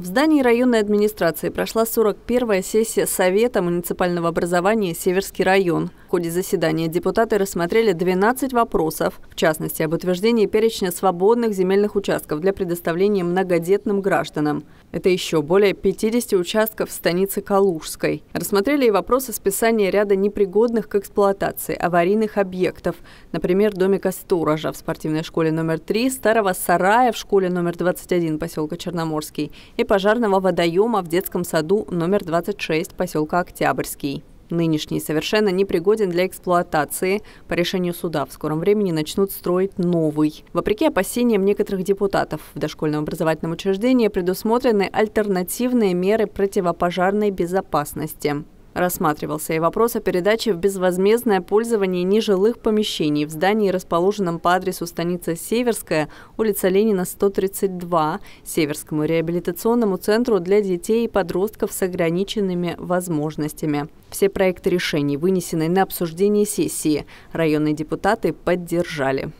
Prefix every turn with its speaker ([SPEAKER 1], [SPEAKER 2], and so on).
[SPEAKER 1] В здании районной администрации прошла 41-я сессия Совета муниципального образования «Северский район». В ходе заседания депутаты рассмотрели 12 вопросов, в частности, об утверждении перечня свободных земельных участков для предоставления многодетным гражданам. Это еще более 50 участков в станице Калужской. Рассмотрели и вопросы списания ряда непригодных к эксплуатации аварийных объектов, например, домика сторожа в спортивной школе номер 3, старого сарая в школе номер 21 поселка Черноморский и пожарного водоема в детском саду номер 26 поселка Октябрьский. Нынешний совершенно непригоден для эксплуатации. По решению суда в скором времени начнут строить новый. Вопреки опасениям некоторых депутатов, в дошкольном образовательном учреждении предусмотрены альтернативные меры противопожарной безопасности. Рассматривался и вопрос о передаче в безвозмездное пользование нежилых помещений в здании, расположенном по адресу станица Северская, улица Ленина, 132, Северскому реабилитационному центру для детей и подростков с ограниченными возможностями. Все проекты решений, вынесенные на обсуждение сессии, районные депутаты поддержали.